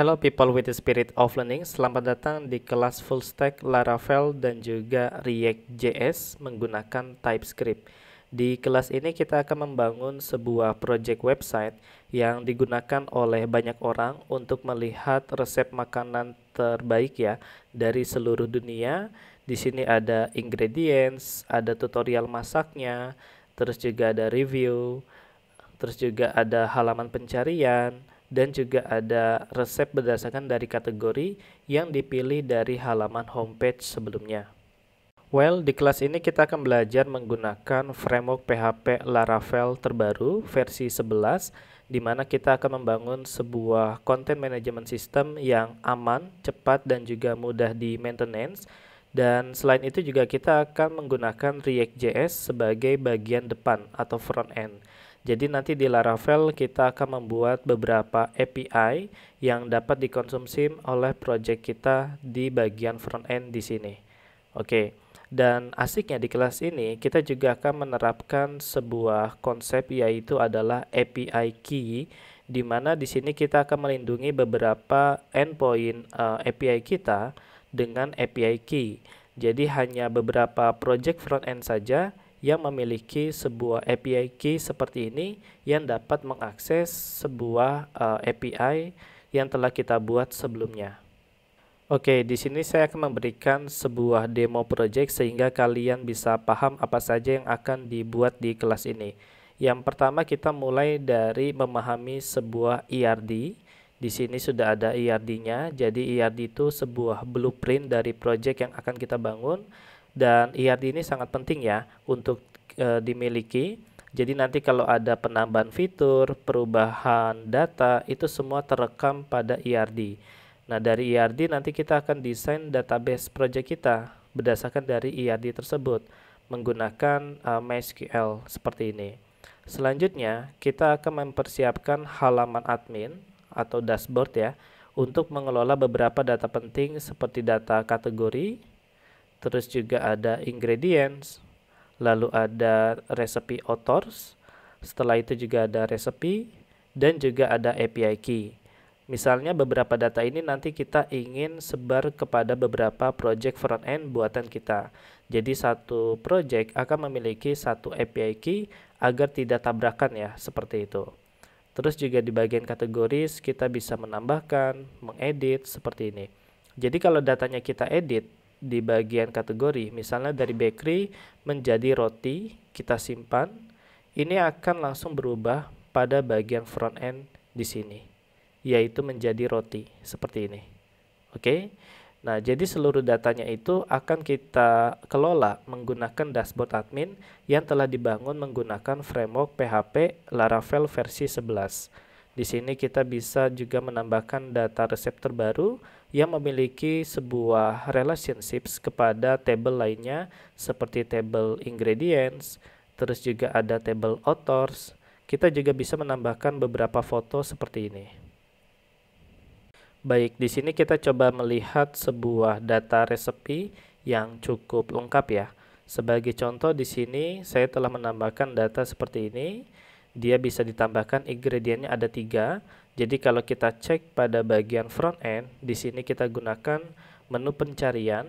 Hello people with the spirit of learning, selamat datang di kelas full stack Laravel dan juga React JS menggunakan TypeScript. Di kelas ini kita akan membangun sebuah project website yang digunakan oleh banyak orang untuk melihat resep makanan terbaik ya dari seluruh dunia. Di sini ada ingredients, ada tutorial masaknya, terus juga ada review, terus juga ada halaman pencarian, dan juga ada resep berdasarkan dari kategori yang dipilih dari halaman homepage sebelumnya. Well, di kelas ini kita akan belajar menggunakan framework PHP Laravel terbaru versi 11 di mana kita akan membangun sebuah content management system yang aman, cepat dan juga mudah di maintenance dan selain itu juga kita akan menggunakan React.js sebagai bagian depan atau front end. Jadi nanti di Laravel kita akan membuat beberapa API yang dapat dikonsumsi oleh project kita di bagian front end di sini. Oke. Dan asiknya di kelas ini kita juga akan menerapkan sebuah konsep yaitu adalah API key di mana di sini kita akan melindungi beberapa endpoint uh, eh, API kita dengan API key. Jadi hanya beberapa project front end saja yang memiliki sebuah API key seperti ini yang dapat mengakses sebuah uh, eh, API yang telah kita buat sebelumnya. Oke, di sini saya akan memberikan sebuah demo project sehingga kalian bisa paham apa saja yang akan dibuat di kelas ini. Yang pertama kita mulai dari memahami sebuah ERD. Di sini sudah ada ERD-nya. Jadi ERD itu sebuah blueprint dari project yang akan kita bangun dan IRD ini sangat penting ya untuk e, dimiliki. Jadi nanti kalau ada penambahan fitur, perubahan data itu semua terekam pada IRD. Nah, dari IRD nanti kita akan desain database project kita berdasarkan dari IRD tersebut menggunakan uh, MySQL seperti ini. Selanjutnya, kita akan mempersiapkan halaman admin atau dashboard ya untuk mengelola beberapa data penting seperti data kategori, terus juga ada ingredients, lalu ada recipe authors, setelah itu juga ada recipe, dan juga ada API key. Misalnya beberapa data ini nanti kita ingin sebar kepada beberapa project front end buatan kita. Jadi satu project akan memiliki satu API key agar tidak tabrakan ya, seperti itu. Terus juga di bagian kategoris kita bisa menambahkan, mengedit seperti ini. Jadi kalau datanya kita edit, di bagian kategori. Misalnya dari bakery menjadi roti, kita simpan. Ini akan langsung berubah pada bagian front end di sini, yaitu menjadi roti seperti ini. Oke. Nah, jadi seluruh datanya itu akan kita kelola menggunakan dashboard admin yang telah dibangun menggunakan framework PHP Laravel versi 11. Di sini kita bisa juga menambahkan data resep terbaru yang memiliki sebuah relationships kepada table lainnya seperti table ingredients, terus juga ada table authors. Kita juga bisa menambahkan beberapa foto seperti ini. Baik, di sini kita coba melihat sebuah data resepi yang cukup lengkap ya. Sebagai contoh di sini saya telah menambahkan data seperti ini. Dia bisa ditambahkan ingredientnya ada tiga, jadi kalau kita cek pada bagian front end, di sini kita gunakan menu pencarian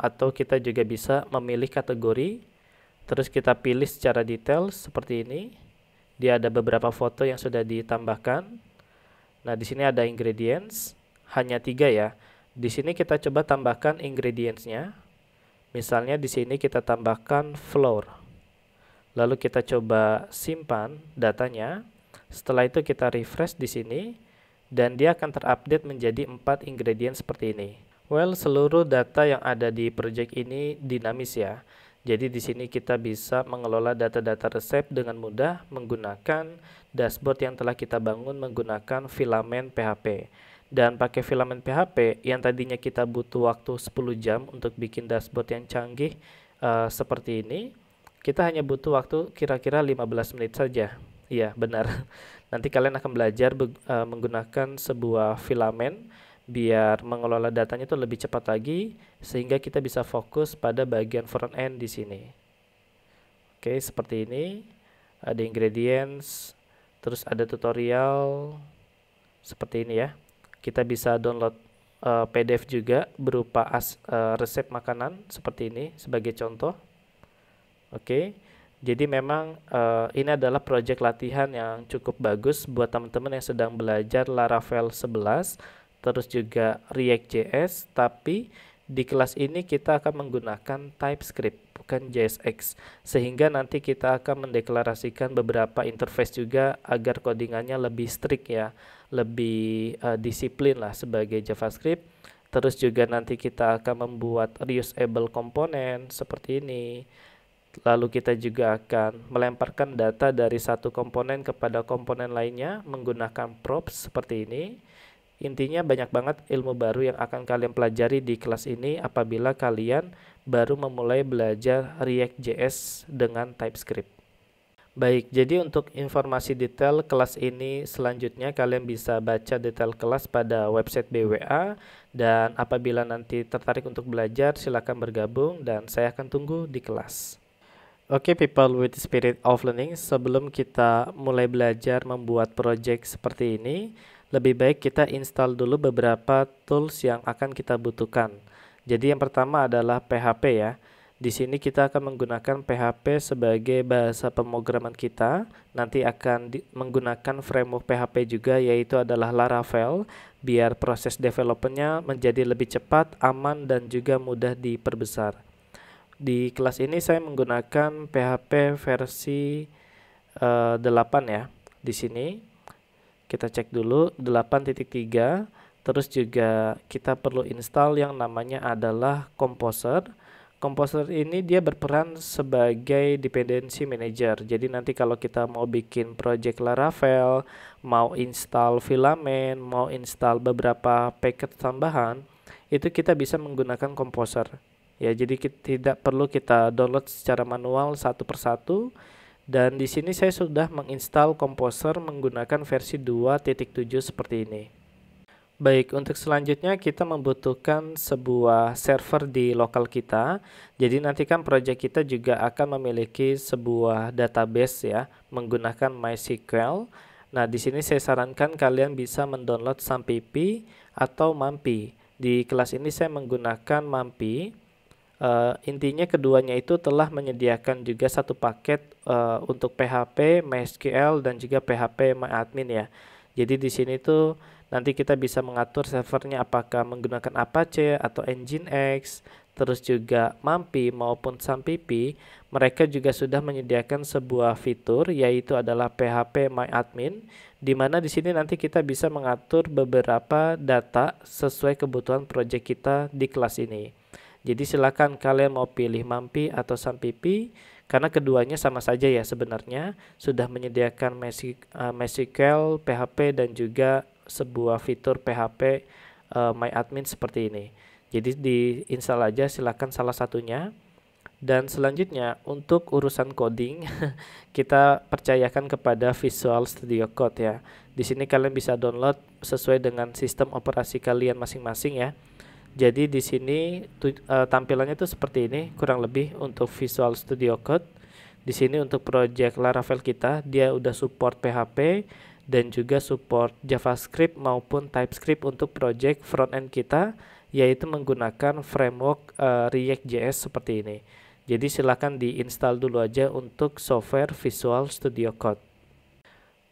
atau kita juga bisa memilih kategori terus kita pilih secara detail seperti ini. Dia ada beberapa foto yang sudah ditambahkan. Nah, di sini ada ingredients, hanya tiga ya. Di sini kita coba tambahkan ingredientsnya. Misalnya di sini kita tambahkan flour. Lalu kita coba simpan datanya. Setelah itu kita refresh di sini dan dia akan terupdate menjadi empat ingredient seperti ini. Well, seluruh data yang ada di project ini dinamis ya. Jadi di sini kita bisa mengelola data-data resep dengan mudah menggunakan dashboard yang telah kita bangun menggunakan filament PHP. Dan pakai filament PHP yang tadinya kita butuh waktu 10 jam untuk bikin dashboard yang canggih uh, seperti ini, kita hanya butuh waktu kira-kira 15 menit saja. Iya, benar. Nanti kalian akan belajar uh, menggunakan sebuah filamen biar mengelola datanya itu lebih cepat lagi sehingga kita bisa fokus pada bagian front end di sini. Oke, seperti ini. Ada ingredients, terus ada tutorial seperti ini ya. Kita bisa download uh, PDF juga berupa as, uh, resep makanan seperti ini sebagai contoh. Oke. Jadi memang uh, ini adalah project latihan yang cukup bagus buat teman-teman yang sedang belajar Laravel 11, terus juga React.js, tapi di kelas ini kita akan menggunakan TypeScript, bukan JSX. Sehingga nanti kita akan mendeklarasikan beberapa interface juga agar codingannya lebih strict ya, lebih uh, disiplin lah sebagai JavaScript. Terus juga nanti kita akan membuat reusable komponen seperti ini Lalu kita juga akan melemparkan data dari satu komponen kepada komponen lainnya menggunakan props seperti ini. Intinya banyak banget ilmu baru yang akan kalian pelajari di kelas ini apabila kalian baru memulai belajar React JS dengan TypeScript. Baik, jadi untuk informasi detail kelas ini selanjutnya kalian bisa baca detail kelas pada website BWA dan apabila nanti tertarik untuk belajar silakan bergabung dan saya akan tunggu di kelas. Oke okay, people with spirit of learning, sebelum kita mulai belajar membuat project seperti ini, lebih baik kita install dulu beberapa tools yang akan kita butuhkan. Jadi yang pertama adalah PHP ya. Di sini kita akan menggunakan PHP sebagai bahasa pemrograman kita. Nanti akan menggunakan framework PHP juga yaitu adalah Laravel biar proses developernya menjadi lebih cepat, aman dan juga mudah diperbesar. Di kelas ini saya menggunakan PHP versi uh, eh, 8 ya. Di sini kita cek dulu 8.3 terus juga kita perlu install yang namanya adalah Composer. Composer ini dia berperan sebagai dependency manager. Jadi nanti kalau kita mau bikin project Laravel, mau install filament, mau install beberapa paket tambahan, itu kita bisa menggunakan Composer ya jadi kita, tidak perlu kita download secara manual satu persatu dan di sini saya sudah menginstal Composer menggunakan versi 2.7 seperti ini. Baik, untuk selanjutnya kita membutuhkan sebuah server di lokal kita. Jadi nantikan project kita juga akan memiliki sebuah database ya menggunakan MySQL. Nah, di sini saya sarankan kalian bisa mendownload SAMPP atau MAMPI. Di kelas ini saya menggunakan MAMPI Uh, intinya keduanya itu telah menyediakan juga satu paket uh, untuk PHP, MySQL dan juga PHP MyAdmin ya. Jadi di sini tuh nanti kita bisa mengatur servernya apakah menggunakan Apache atau Nginx, terus juga Mampi maupun Sampipi, mereka juga sudah menyediakan sebuah fitur yaitu adalah PHP MyAdmin di mana di sini nanti kita bisa mengatur beberapa data sesuai kebutuhan project kita di kelas ini. Jadi silakan kalian mau pilih Mampi atau Sampipi karena keduanya sama saja ya sebenarnya sudah menyediakan MySQL, eh, PHP dan juga sebuah fitur PHP uh, eh, MyAdmin seperti ini. Jadi diinstal aja silakan salah satunya. Dan selanjutnya untuk urusan coding kita percayakan kepada Visual Studio Code ya. Di sini kalian bisa download sesuai dengan sistem operasi kalian masing-masing ya. Jadi di sini tu, uh, tampilannya itu seperti ini kurang lebih untuk Visual Studio Code. Di sini untuk project Laravel kita dia udah support PHP dan juga support JavaScript maupun TypeScript untuk project front end kita yaitu menggunakan framework uh, React.js seperti ini. Jadi silahkan diinstal dulu aja untuk software Visual Studio Code.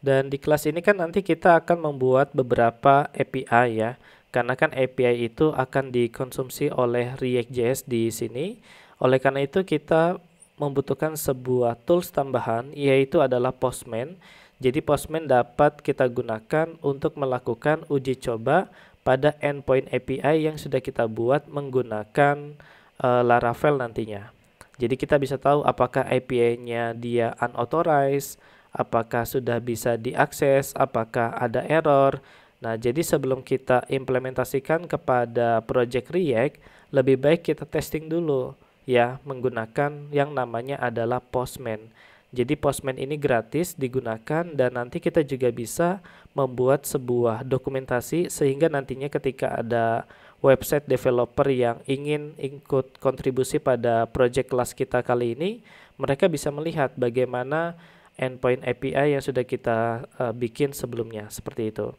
Dan di kelas ini kan nanti kita akan membuat beberapa API ya karena kan API itu akan dikonsumsi oleh React.js di sini. Oleh karena itu kita membutuhkan sebuah tools tambahan yaitu adalah Postman. Jadi Postman dapat kita gunakan untuk melakukan uji coba pada endpoint API yang sudah kita buat menggunakan uh, Laravel nantinya. Jadi kita bisa tahu apakah API-nya dia unauthorized, apakah sudah bisa diakses, apakah ada error, Nah, jadi sebelum kita implementasikan kepada project React, lebih baik kita testing dulu ya menggunakan yang namanya adalah Postman. Jadi Postman ini gratis digunakan dan nanti kita juga bisa membuat sebuah dokumentasi sehingga nantinya ketika ada website developer yang ingin ikut kontribusi pada project kelas kita kali ini, mereka bisa melihat bagaimana endpoint API yang sudah kita uh, bikin sebelumnya seperti itu.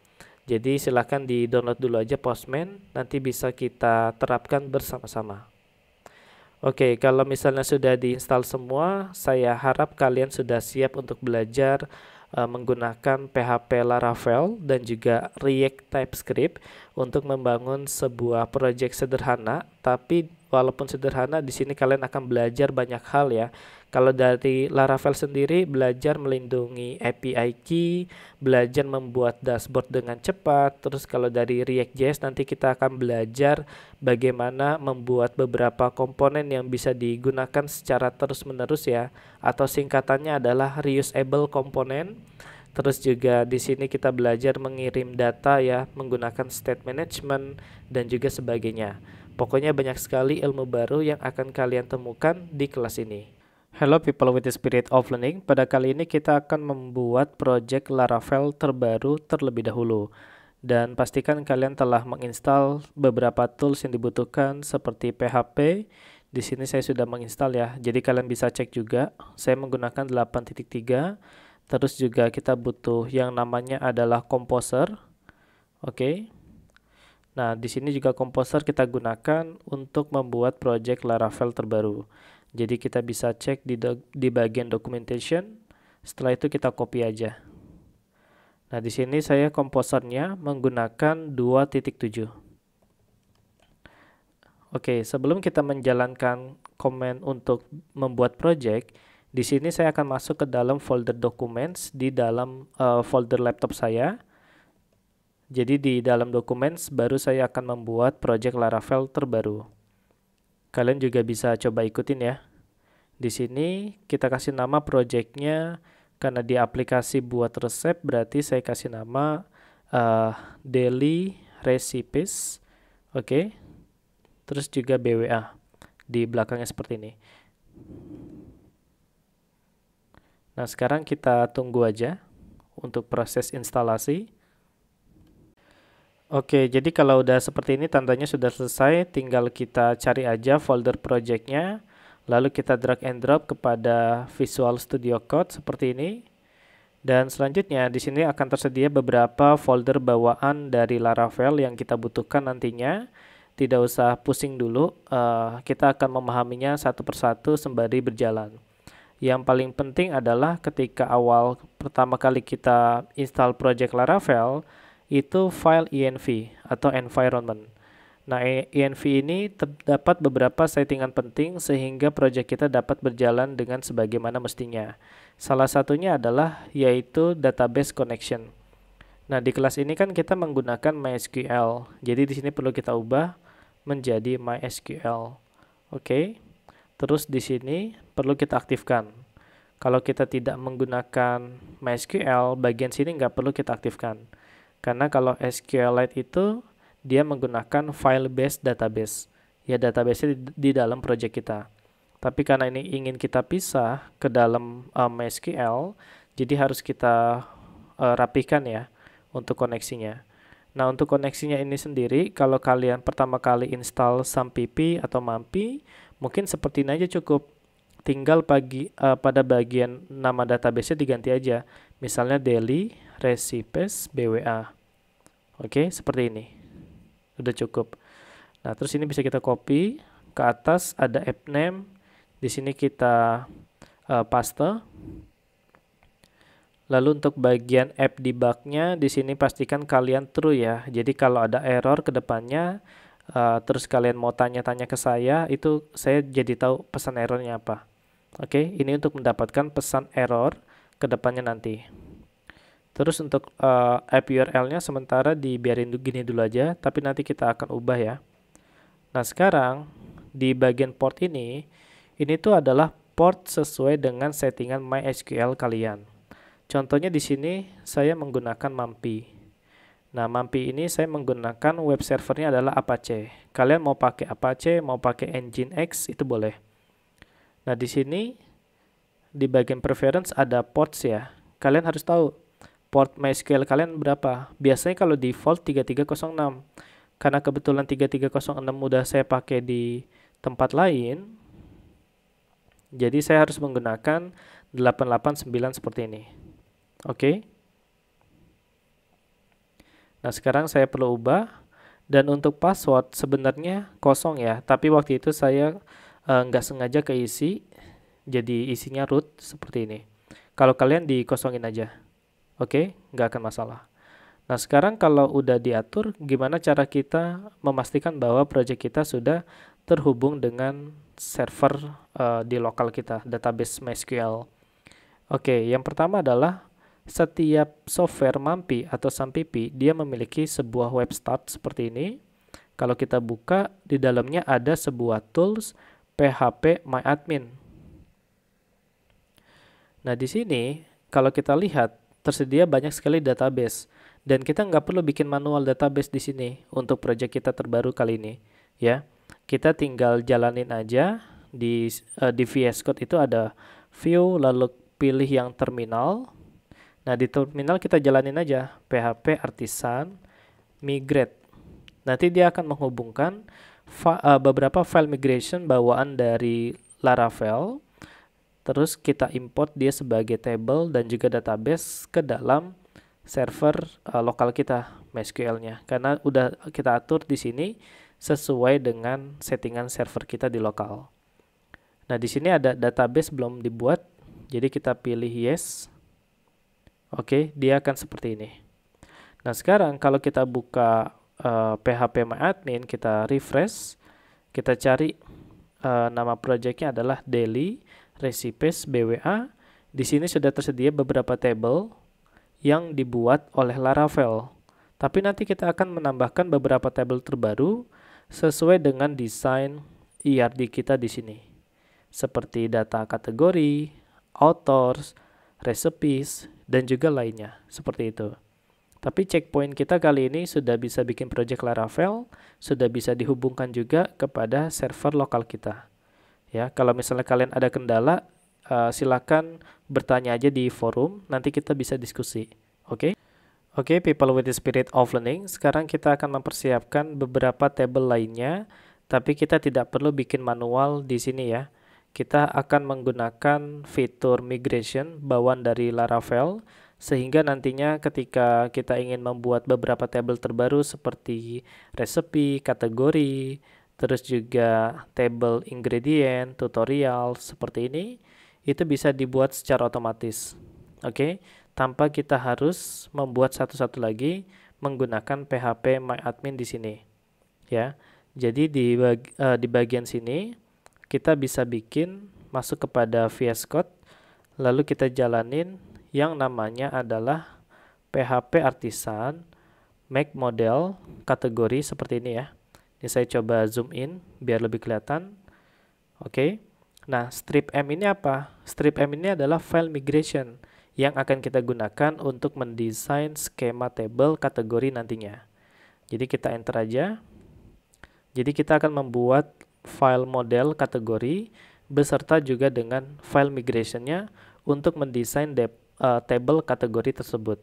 Jadi silahkan di download dulu aja Postman, nanti bisa kita terapkan bersama-sama. Oke, kalau misalnya sudah diinstal semua, saya harap kalian sudah siap untuk belajar uh, menggunakan PHP Laravel dan juga React TypeScript untuk membangun sebuah project sederhana tapi walaupun sederhana di sini kalian akan belajar banyak hal ya. Kalau dari Laravel sendiri belajar melindungi API key, belajar membuat dashboard dengan cepat. Terus kalau dari React.js nanti kita akan belajar bagaimana membuat beberapa komponen yang bisa digunakan secara terus-menerus ya atau singkatannya adalah reusable komponen. Terus juga di sini kita belajar mengirim data ya menggunakan state management dan juga sebagainya. Pokoknya banyak sekali ilmu baru yang akan kalian temukan di kelas ini. Hello people with the spirit of learning. Pada kali ini kita akan membuat project Laravel terbaru terlebih dahulu. Dan pastikan kalian telah menginstal beberapa tools yang dibutuhkan seperti PHP. Di sini saya sudah menginstal ya. Jadi kalian bisa cek juga. Saya menggunakan 8.3. Terus juga kita butuh yang namanya adalah Composer. Oke. Okay. Nah, di sini juga komposer kita gunakan untuk membuat project Laravel terbaru. Jadi kita bisa cek di, di bagian documentation, setelah itu kita copy aja. Nah, di sini saya komposernya menggunakan 2.7. Oke, sebelum kita menjalankan komen untuk membuat project, di sini saya akan masuk ke dalam folder documents di dalam uh, folder laptop saya jadi di dalam dokumen baru saya akan membuat project Laravel terbaru. Kalian juga bisa coba ikutin ya. Di sini kita kasih nama projectnya karena di aplikasi buat resep berarti saya kasih nama uh, daily recipes. Oke. Okay. Terus juga BWA di belakangnya seperti ini. Nah, sekarang kita tunggu aja untuk proses instalasi. Oke, jadi kalau udah seperti ini tandanya sudah selesai, tinggal kita cari aja folder projectnya, lalu kita drag and drop kepada Visual Studio Code seperti ini. Dan selanjutnya di sini akan tersedia beberapa folder bawaan dari Laravel yang kita butuhkan nantinya. Tidak usah pusing dulu, uh, kita akan memahaminya satu persatu sembari berjalan. Yang paling penting adalah ketika awal pertama kali kita install project Laravel, itu file env atau environment. Nah, env ini terdapat beberapa settingan penting sehingga proyek kita dapat berjalan dengan sebagaimana mestinya. Salah satunya adalah yaitu database connection. Nah, di kelas ini kan kita menggunakan MySQL. Jadi di sini perlu kita ubah menjadi MySQL. Oke. Okay. Terus di sini perlu kita aktifkan. Kalau kita tidak menggunakan MySQL, bagian sini nggak perlu kita aktifkan. Karena kalau SQLite itu dia menggunakan file based database. Ya database di, di dalam project kita. Tapi karena ini ingin kita pisah ke dalam um, SQL, jadi harus kita uh, rapihkan ya untuk koneksinya. Nah, untuk koneksinya ini sendiri, kalau kalian pertama kali install SAMPP atau MAMPI, mungkin seperti ini aja cukup. Tinggal pagi, uh, pada bagian nama database-nya diganti aja. Misalnya daily recipes BWA. Oke, seperti ini. sudah cukup. Nah, terus ini bisa kita copy ke atas ada app name. Di sini kita uh, paste. Lalu untuk bagian app debug-nya di sini pastikan kalian true ya. Jadi kalau ada error ke depannya uh, terus kalian mau tanya-tanya ke saya itu saya jadi tahu pesan errornya apa. Oke, okay? ini untuk mendapatkan pesan error kedepannya nanti. Terus untuk uh, app URL-nya sementara dibiarin gini dulu aja, tapi nanti kita akan ubah ya. Nah sekarang di bagian port ini, ini tuh adalah port sesuai dengan settingan MySQL kalian. Contohnya di sini saya menggunakan MAMPI. Nah MAMPI ini saya menggunakan web servernya adalah Apache. Kalian mau pakai Apache, mau pakai Nginx itu boleh. Nah di sini di bagian preference ada ports ya. Kalian harus tahu port MySQL kalian berapa. Biasanya kalau default 3306. Karena kebetulan 3306 udah saya pakai di tempat lain. Jadi saya harus menggunakan 889 seperti ini. Oke. Okay. Nah, sekarang saya perlu ubah dan untuk password sebenarnya kosong ya, tapi waktu itu saya eh, nggak uh, sengaja keisi jadi isinya root seperti ini. Kalau kalian dikosongin aja, oke, okay? nggak akan masalah. Nah sekarang kalau udah diatur, gimana cara kita memastikan bahwa project kita sudah terhubung dengan server uh, di lokal kita, database MySQL. Oke, okay, yang pertama adalah setiap software MAMPI atau sampipi dia memiliki sebuah web start seperti ini. Kalau kita buka, di dalamnya ada sebuah tools PHP MyAdmin. Nah, di sini kalau kita lihat tersedia banyak sekali database dan kita nggak perlu bikin manual database di sini untuk project kita terbaru kali ini, ya. Kita tinggal jalanin aja di uh, di VS Code itu ada view lalu pilih yang terminal. Nah, di terminal kita jalanin aja PHP artisan migrate. Nanti dia akan menghubungkan fa uh, beberapa file migration bawaan dari Laravel Terus kita import dia sebagai table dan juga database ke dalam server uh, lokal kita MySQL-nya karena udah kita atur di sini sesuai dengan settingan server kita di lokal. Nah, di sini ada database belum dibuat. Jadi kita pilih yes. Oke, okay, dia akan seperti ini. Nah, sekarang kalau kita buka uh, eh, PHP Admin, kita refresh, kita cari uh, nama projectnya adalah daily recipes BWA, di sini sudah tersedia beberapa table yang dibuat oleh Laravel. Tapi nanti kita akan menambahkan beberapa table terbaru sesuai dengan desain IRD e kita di sini. Seperti data kategori, authors, recipes, dan juga lainnya. Seperti itu. Tapi checkpoint kita kali ini sudah bisa bikin project Laravel, sudah bisa dihubungkan juga kepada server lokal kita. Ya, kalau misalnya kalian ada kendala, uh, silakan bertanya aja di forum, nanti kita bisa diskusi. Oke? Okay? Oke, okay, people with the spirit of learning, sekarang kita akan mempersiapkan beberapa tabel lainnya, tapi kita tidak perlu bikin manual di sini ya. Kita akan menggunakan fitur migration bawaan dari Laravel, sehingga nantinya ketika kita ingin membuat beberapa tabel terbaru seperti resepi, kategori, terus juga table ingredient, tutorial seperti ini, itu bisa dibuat secara otomatis. Oke, okay? tanpa kita harus membuat satu-satu lagi menggunakan PHP MyAdmin di sini. Ya. Jadi di bag, uh, di bagian sini kita bisa bikin masuk kepada VS Code lalu kita jalanin yang namanya adalah PHP artisan make model kategori seperti ini ya. Ini ya, saya coba zoom in biar lebih kelihatan. Oke. Okay. Nah, strip M ini apa? Strip M ini adalah file migration yang akan kita gunakan untuk mendesain skema table kategori nantinya. Jadi kita enter aja. Jadi kita akan membuat file model kategori beserta juga dengan file migrationnya untuk mendesain uh, table kategori tersebut.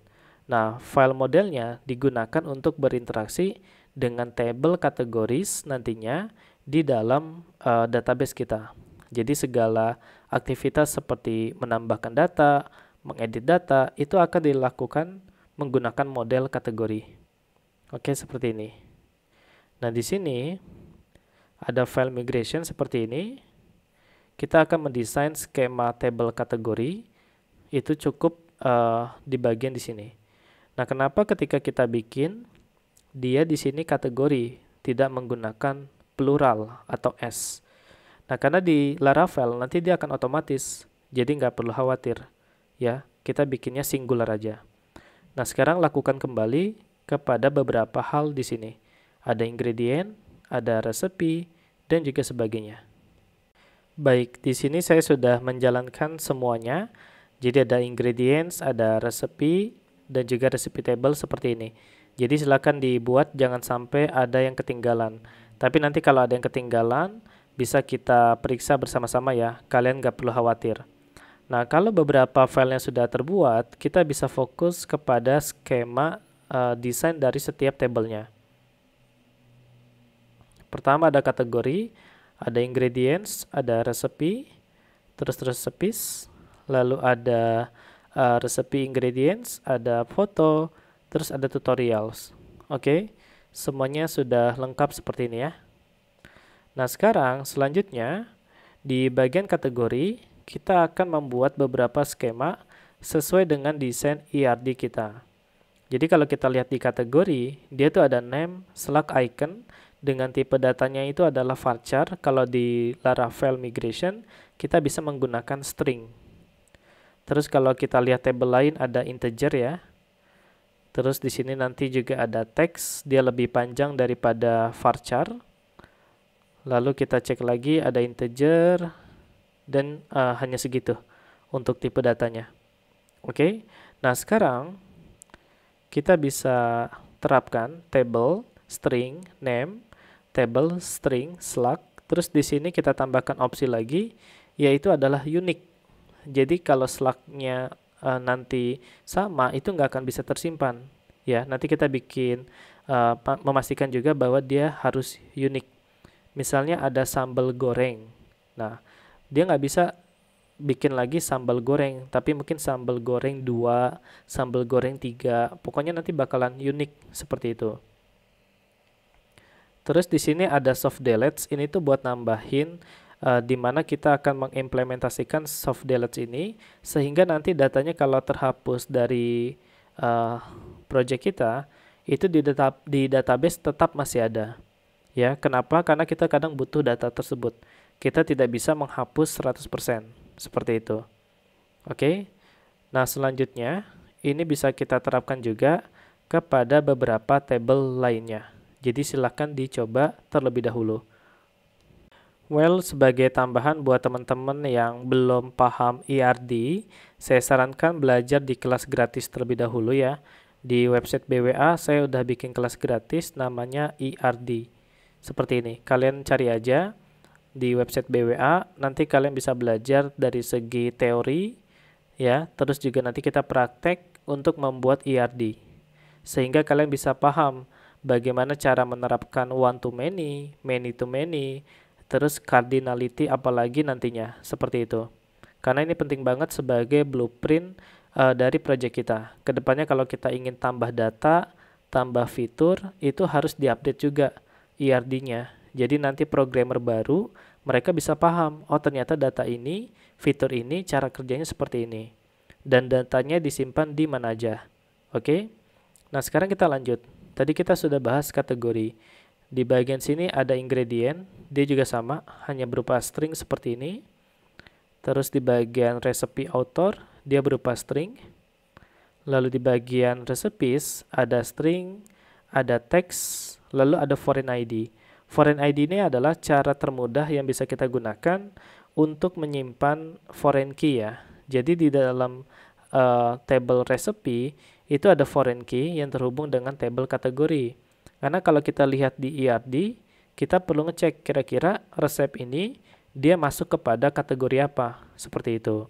Nah, file modelnya digunakan untuk berinteraksi dengan table kategoris nantinya di dalam uh, database kita. Jadi segala aktivitas seperti menambahkan data, mengedit data itu akan dilakukan menggunakan model kategori. Oke, seperti ini. Nah, di sini ada file migration seperti ini. Kita akan mendesain skema table kategori itu cukup uh, di bagian di sini. Nah, kenapa ketika kita bikin dia di sini kategori, tidak menggunakan plural atau S. Nah, karena di Laravel nanti dia akan otomatis, jadi nggak perlu khawatir. Ya, kita bikinnya singular aja. Nah, sekarang lakukan kembali kepada beberapa hal di sini. Ada ingredient, ada resepi, dan juga sebagainya. Baik, di sini saya sudah menjalankan semuanya. Jadi ada ingredients, ada resepi, dan juga resepi table seperti ini. Jadi silakan dibuat jangan sampai ada yang ketinggalan. Tapi nanti kalau ada yang ketinggalan bisa kita periksa bersama-sama ya. Kalian nggak perlu khawatir. Nah, kalau beberapa filenya sudah terbuat, kita bisa fokus kepada skema uh, desain dari setiap tabelnya. Pertama ada kategori, ada ingredients, ada resepi, terus recipes, lalu ada uh, resepi ingredients, ada foto, terus ada tutorials oke okay? semuanya sudah lengkap seperti ini ya nah sekarang selanjutnya di bagian kategori kita akan membuat beberapa skema sesuai dengan desain IRD e kita jadi kalau kita lihat di kategori dia tuh ada name slug icon dengan tipe datanya itu adalah varchar kalau di Laravel migration kita bisa menggunakan string Terus kalau kita lihat table lain ada integer ya. Terus di sini nanti juga ada teks, dia lebih panjang daripada varchar. Lalu kita cek lagi ada integer dan uh, hanya segitu untuk tipe datanya. Oke. Okay? Nah, sekarang kita bisa terapkan table string name table string slug terus di sini kita tambahkan opsi lagi yaitu adalah unique jadi kalau slug uh, nanti sama itu nggak akan bisa tersimpan ya nanti kita bikin uh, memastikan juga bahwa dia harus unik misalnya ada sambal goreng nah dia nggak bisa bikin lagi sambal goreng tapi mungkin sambal goreng 2 sambal goreng 3 pokoknya nanti bakalan unik seperti itu terus di sini ada soft deletes ini tuh buat nambahin uh, di mana kita akan mengimplementasikan soft deletes ini sehingga nanti datanya kalau terhapus dari uh, project kita itu di, data, di database tetap masih ada. Ya, kenapa? Karena kita kadang butuh data tersebut. Kita tidak bisa menghapus 100%, seperti itu. Oke. Okay? Nah, selanjutnya ini bisa kita terapkan juga kepada beberapa table lainnya. Jadi silahkan dicoba terlebih dahulu. Well, sebagai tambahan buat teman-teman yang belum paham ERD, saya sarankan belajar di kelas gratis terlebih dahulu ya. Di website BWA saya udah bikin kelas gratis namanya ERD. Seperti ini, kalian cari aja di website BWA, nanti kalian bisa belajar dari segi teori ya, terus juga nanti kita praktek untuk membuat ERD. Sehingga kalian bisa paham bagaimana cara menerapkan one to many, many to many, terus cardinality apalagi nantinya seperti itu karena ini penting banget sebagai blueprint uh, dari project kita kedepannya kalau kita ingin tambah data tambah fitur itu harus diupdate juga erd nya jadi nanti programmer baru mereka bisa paham oh ternyata data ini fitur ini cara kerjanya seperti ini dan datanya disimpan di mana aja oke okay? nah sekarang kita lanjut tadi kita sudah bahas kategori di bagian sini ada ingredient, dia juga sama, hanya berupa string seperti ini. Terus di bagian recipe author, dia berupa string. Lalu di bagian recipes ada string, ada text, lalu ada foreign ID. Foreign ID ini adalah cara termudah yang bisa kita gunakan untuk menyimpan foreign key ya. Jadi di dalam uh, table recipe itu ada foreign key yang terhubung dengan table kategori karena kalau kita lihat di IAD, e kita perlu ngecek kira-kira resep ini dia masuk kepada kategori apa, seperti itu.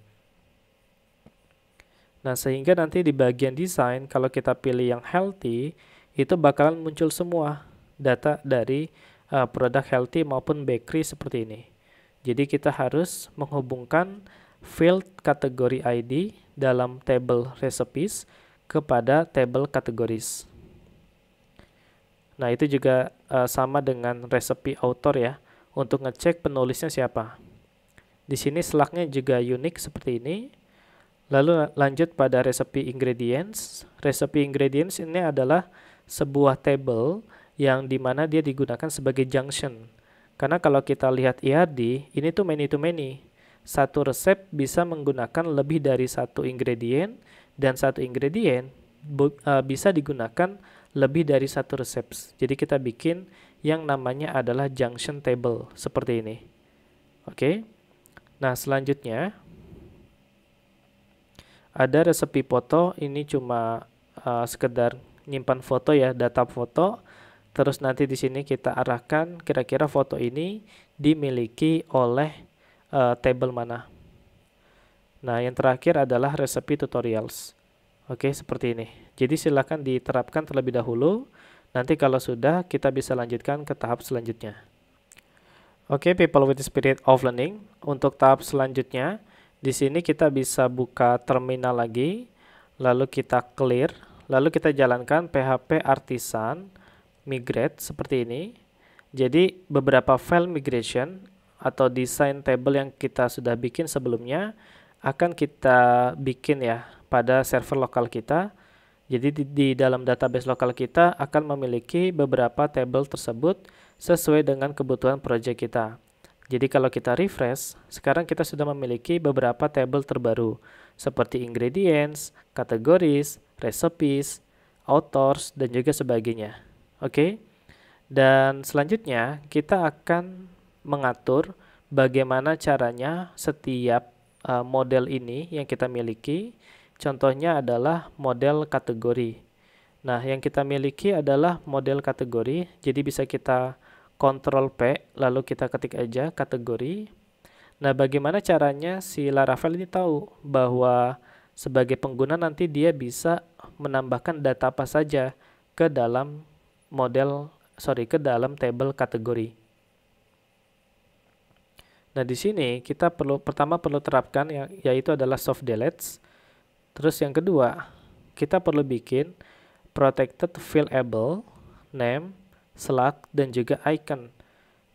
Nah, sehingga nanti di bagian desain, kalau kita pilih yang healthy, itu bakalan muncul semua data dari uh, produk healthy maupun bakery seperti ini. Jadi kita harus menghubungkan field kategori ID dalam table recipes kepada table categories. Nah, itu juga uh, sama dengan resepi author ya, untuk ngecek penulisnya siapa. Di sini selaknya juga unik seperti ini. Lalu lanjut pada resepi ingredients. Resepi ingredients ini adalah sebuah table yang dimana dia digunakan sebagai junction. Karena kalau kita lihat IAD, ini tuh many to many. Satu resep bisa menggunakan lebih dari satu ingredient, dan satu ingredient eh, bisa digunakan lebih dari satu resep. Jadi kita bikin yang namanya adalah junction table seperti ini. Oke. Okay? Nah, selanjutnya ada resep foto ini cuma uh, sekedar nyimpan foto ya, data foto. Terus nanti di sini kita arahkan kira-kira foto ini dimiliki oleh uh, table mana. Nah, yang terakhir adalah resep tutorials. Oke, okay, seperti ini. Jadi silakan diterapkan terlebih dahulu. Nanti kalau sudah, kita bisa lanjutkan ke tahap selanjutnya. Oke, okay, people with the spirit of learning. Untuk tahap selanjutnya, di sini kita bisa buka terminal lagi, lalu kita clear, lalu kita jalankan php artisan migrate seperti ini. Jadi beberapa file migration atau design table yang kita sudah bikin sebelumnya akan kita bikin ya pada server lokal kita jadi di, di dalam database lokal kita akan memiliki beberapa table tersebut sesuai dengan kebutuhan project kita. Jadi kalau kita refresh, sekarang kita sudah memiliki beberapa tabel terbaru seperti ingredients, categories, recipes, authors, dan juga sebagainya. Oke, dan selanjutnya kita akan mengatur bagaimana caranya setiap uh, model ini yang kita miliki Contohnya adalah model kategori. Nah, yang kita miliki adalah model kategori. Jadi bisa kita kontrol P, lalu kita ketik aja kategori. Nah, bagaimana caranya si Laravel ini tahu bahwa sebagai pengguna nanti dia bisa menambahkan data apa saja ke dalam model, sorry, ke dalam table kategori. Nah, di sini kita perlu pertama perlu terapkan ya, yaitu adalah soft delete. Terus yang kedua, kita perlu bikin protected fillable name, slug dan juga icon.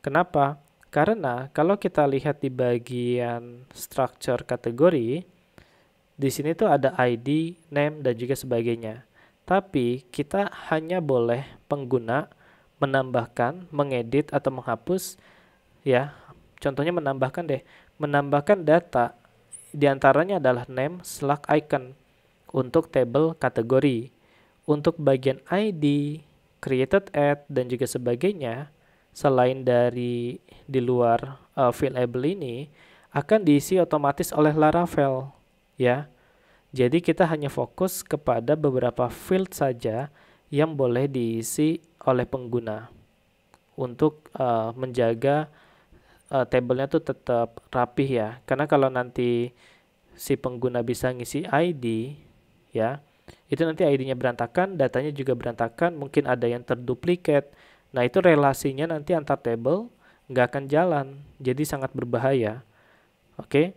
Kenapa? Karena kalau kita lihat di bagian structure kategori, di sini tuh ada ID, name dan juga sebagainya. Tapi kita hanya boleh pengguna menambahkan, mengedit atau menghapus ya. Contohnya menambahkan deh, menambahkan data di antaranya adalah name slug icon untuk table kategori. Untuk bagian ID, created at, dan juga sebagainya, selain dari di luar uh, eh, field ini, akan diisi otomatis oleh Laravel. ya. Jadi kita hanya fokus kepada beberapa field saja yang boleh diisi oleh pengguna untuk uh, menjaga uh, tablenya tuh tetap rapih ya karena kalau nanti si pengguna bisa ngisi ID ya itu nanti ID-nya berantakan datanya juga berantakan mungkin ada yang terduplikat nah itu relasinya nanti antar table nggak akan jalan jadi sangat berbahaya oke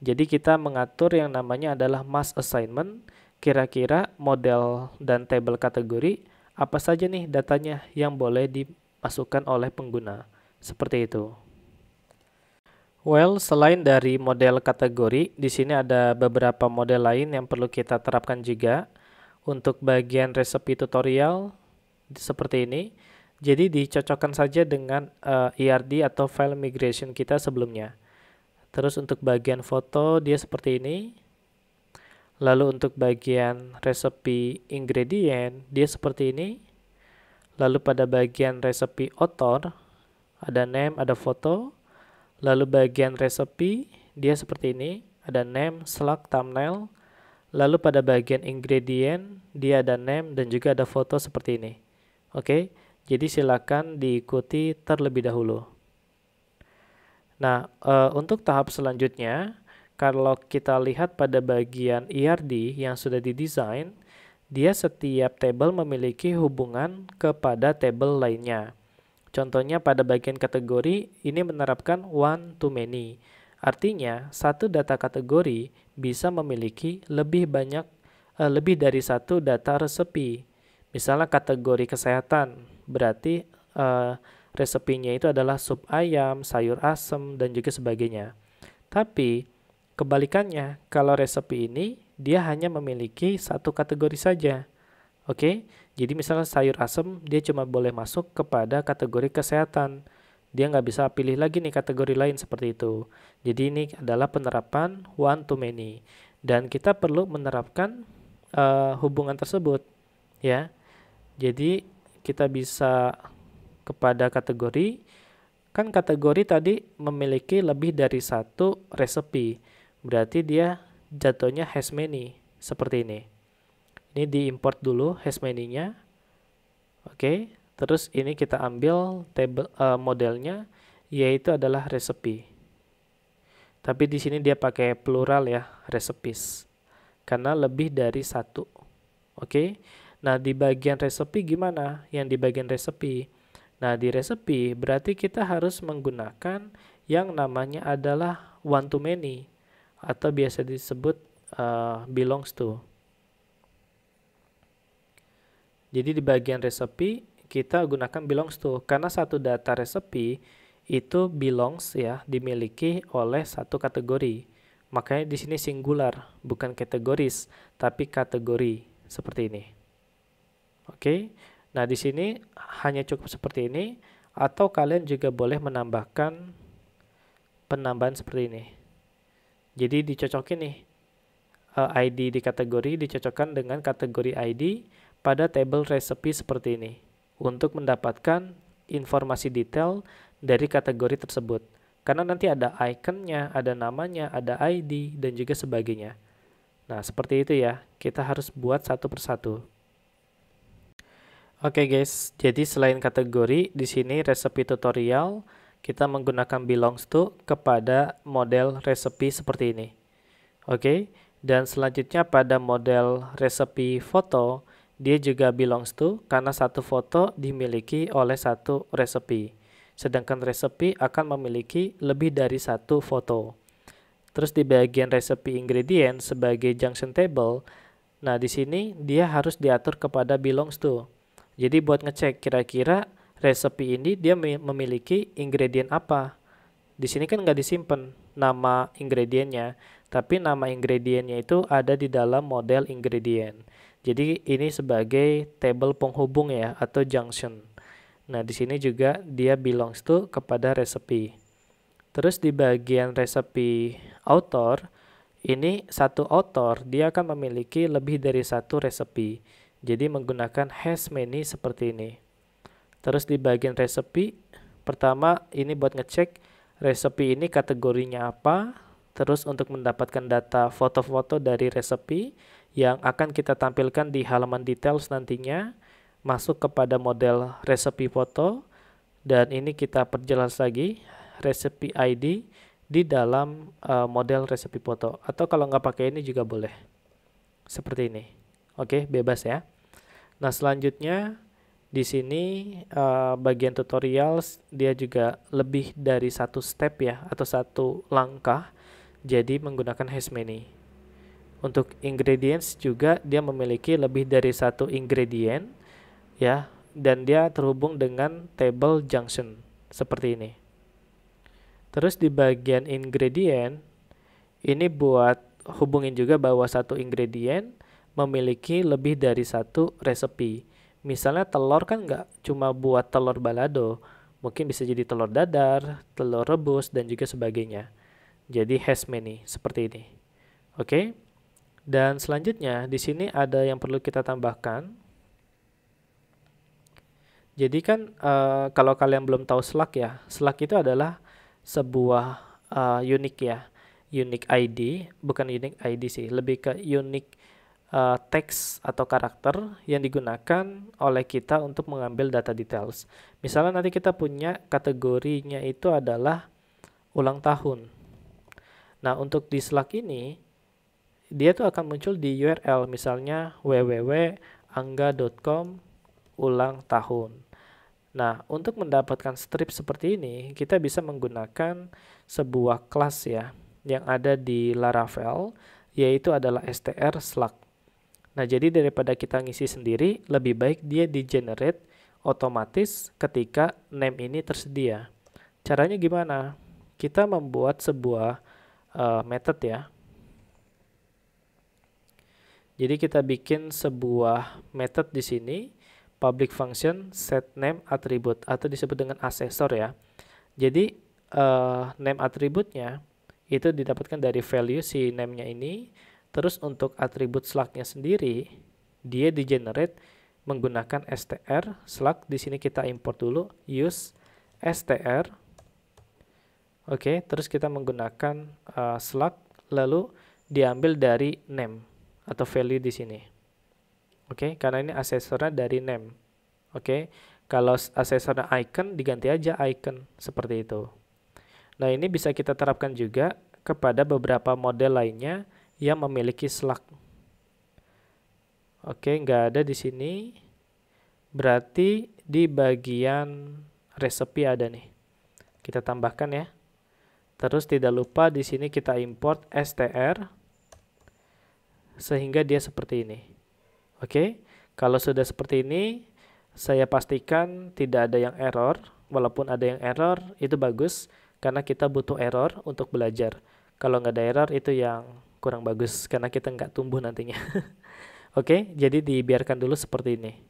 jadi kita mengatur yang namanya adalah mass assignment kira-kira model dan table kategori apa saja nih datanya yang boleh dimasukkan oleh pengguna seperti itu Well, selain dari model kategori, di sini ada beberapa model lain yang perlu kita terapkan juga untuk bagian resepi tutorial seperti ini. Jadi dicocokkan saja dengan uh, eh, ERD atau file migration kita sebelumnya. Terus untuk bagian foto dia seperti ini. Lalu untuk bagian resepi ingredient dia seperti ini. Lalu pada bagian resepi author ada name, ada foto. Lalu bagian resepi, dia seperti ini, ada name, slug, thumbnail. Lalu pada bagian ingredient, dia ada name dan juga ada foto seperti ini. Oke, jadi silakan diikuti terlebih dahulu. Nah, e, untuk tahap selanjutnya, kalau kita lihat pada bagian ERD yang sudah didesain, dia setiap table memiliki hubungan kepada table lainnya. Contohnya pada bagian kategori ini menerapkan one to many. Artinya, satu data kategori bisa memiliki lebih banyak eh, lebih dari satu data resepi. Misalnya kategori kesehatan, berarti eh, resepinya itu adalah sup ayam, sayur asem dan juga sebagainya. Tapi kebalikannya, kalau resepi ini dia hanya memiliki satu kategori saja. Oke, jadi misalnya sayur asem dia cuma boleh masuk kepada kategori kesehatan. Dia nggak bisa pilih lagi nih kategori lain seperti itu. Jadi ini adalah penerapan one to many dan kita perlu menerapkan uh, hubungan tersebut ya. Jadi kita bisa kepada kategori kan kategori tadi memiliki lebih dari satu resepi berarti dia jatuhnya has many seperti ini ini diimport dulu hash nya Oke, okay. terus ini kita ambil table uh, modelnya yaitu adalah resepi. Tapi di sini dia pakai plural ya, recipes. Karena lebih dari satu. Oke. Okay. Nah, di bagian resepi gimana? Yang di bagian resepi. Nah, di resepi berarti kita harus menggunakan yang namanya adalah one to many atau biasa disebut uh, belongs to. Jadi di bagian resepi kita gunakan belongs to karena satu data resepi itu belongs ya dimiliki oleh satu kategori. Makanya di sini singular, bukan kategoris, tapi kategori seperti ini. Oke. Okay? Nah, di sini hanya cukup seperti ini atau kalian juga boleh menambahkan penambahan seperti ini. Jadi dicocokin nih eh, ID di kategori dicocokkan dengan kategori ID pada table resepi seperti ini untuk mendapatkan informasi detail dari kategori tersebut. Karena nanti ada ikonnya, ada namanya, ada ID, dan juga sebagainya. Nah, seperti itu ya. Kita harus buat satu persatu. Oke okay guys, jadi selain kategori, di sini resepi tutorial, kita menggunakan belongs to kepada model resepi seperti ini. Oke, okay? dan selanjutnya pada model resepi foto, dia juga belongs to karena satu foto dimiliki oleh satu resepi. Sedangkan resepi akan memiliki lebih dari satu foto. Terus di bagian resepi ingredient sebagai junction table, nah di sini dia harus diatur kepada belongs to. Jadi buat ngecek kira-kira resepi ini dia memiliki ingredient apa. Di sini kan nggak disimpan nama ingredientnya, tapi nama ingredientnya itu ada di dalam model ingredient. Jadi ini sebagai table penghubung ya atau junction. Nah, di sini juga dia belongs to kepada resepi. Terus di bagian resepi author, ini satu author dia akan memiliki lebih dari satu resepi. Jadi menggunakan has many seperti ini. Terus di bagian resepi, pertama ini buat ngecek resepi ini kategorinya apa, Terus untuk mendapatkan data foto-foto dari resepi yang akan kita tampilkan di halaman details nantinya, masuk kepada model resepi foto dan ini kita perjelas lagi resepi ID di dalam uh, model resepi foto atau kalau nggak pakai ini juga boleh seperti ini oke bebas ya nah selanjutnya di sini uh, bagian tutorial dia juga lebih dari satu step ya atau satu langkah jadi menggunakan many Untuk ingredients juga dia memiliki lebih dari satu ingredient ya dan dia terhubung dengan table junction seperti ini. Terus di bagian ingredient ini buat hubungin juga bahwa satu ingredient memiliki lebih dari satu resepi. Misalnya telur kan nggak cuma buat telur balado, mungkin bisa jadi telur dadar, telur rebus, dan juga sebagainya. Jadi has many seperti ini. Oke. Okay? Dan selanjutnya di sini ada yang perlu kita tambahkan. Jadi kan uh, kalau kalian belum tahu Slack ya, Slack itu adalah sebuah uh, unique ya, unique ID, bukan unique ID sih, lebih ke unique uh, text atau karakter yang digunakan oleh kita untuk mengambil data details. Misalnya nanti kita punya kategorinya itu adalah ulang tahun. Nah, untuk di Slack ini, dia tuh akan muncul di URL, misalnya www.angga.com ulang tahun. Nah, untuk mendapatkan strip seperti ini, kita bisa menggunakan sebuah kelas ya, yang ada di Laravel, yaitu adalah str slack. Nah, jadi daripada kita ngisi sendiri, lebih baik dia di-generate otomatis ketika name ini tersedia. Caranya gimana? Kita membuat sebuah uh, method ya. Jadi kita bikin sebuah method di sini public function set name atribut atau disebut dengan asesor ya. Jadi uh, name atributnya itu didapatkan dari value si name-nya ini. Terus untuk atribut slug-nya sendiri dia di generate menggunakan str slug di sini kita import dulu use str Oke, okay, terus kita menggunakan uh, eh, slug lalu diambil dari name atau value di sini. Oke, okay, karena ini asesornya dari name. Oke, okay, kalau asesornya icon diganti aja icon seperti itu. Nah, ini bisa kita terapkan juga kepada beberapa model lainnya yang memiliki slug. Oke, nggak ada di sini. Berarti di bagian resepi ada nih. Kita tambahkan ya. Terus tidak lupa di sini kita import str sehingga dia seperti ini. Oke, okay? kalau sudah seperti ini, saya pastikan tidak ada yang error. Walaupun ada yang error, itu bagus karena kita butuh error untuk belajar. Kalau nggak ada error, itu yang kurang bagus karena kita nggak tumbuh nantinya. Oke, okay? jadi dibiarkan dulu seperti ini.